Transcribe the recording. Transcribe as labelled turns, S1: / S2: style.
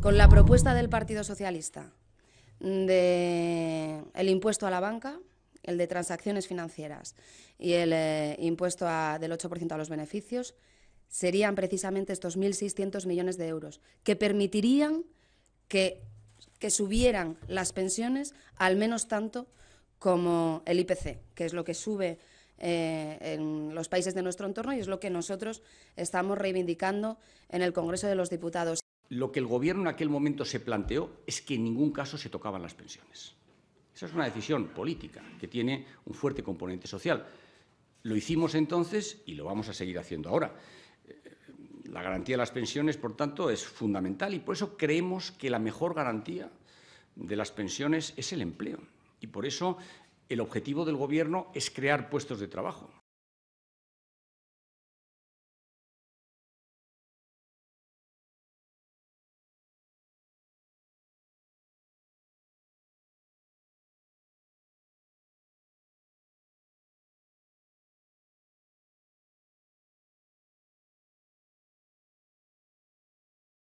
S1: Con la propuesta del Partido Socialista de el impuesto a la banca, el de transacciones financieras y el eh, impuesto del 8% a los beneficios, serían precisamente estos 1.600 millones de euros que permitirían que, subieran las pensiones al menos tanto como el IPC, que es lo que sube eh, en los países de nuestro entorno y es lo que nosotros estamos reivindicando en el Congreso de los Diputados
S2: lo que el Gobierno en aquel momento se planteó es que en ningún caso se tocaban las pensiones. Esa es una decisión política que tiene un fuerte componente social. Lo hicimos entonces y lo vamos a seguir haciendo ahora. Eh, la garantía de las pensiones, por tanto, es fundamental y por eso creemos que la mejor garantía de las pensiones es el empleo. Y por eso el objetivo del Gobierno es
S3: crear puestos de trabajo.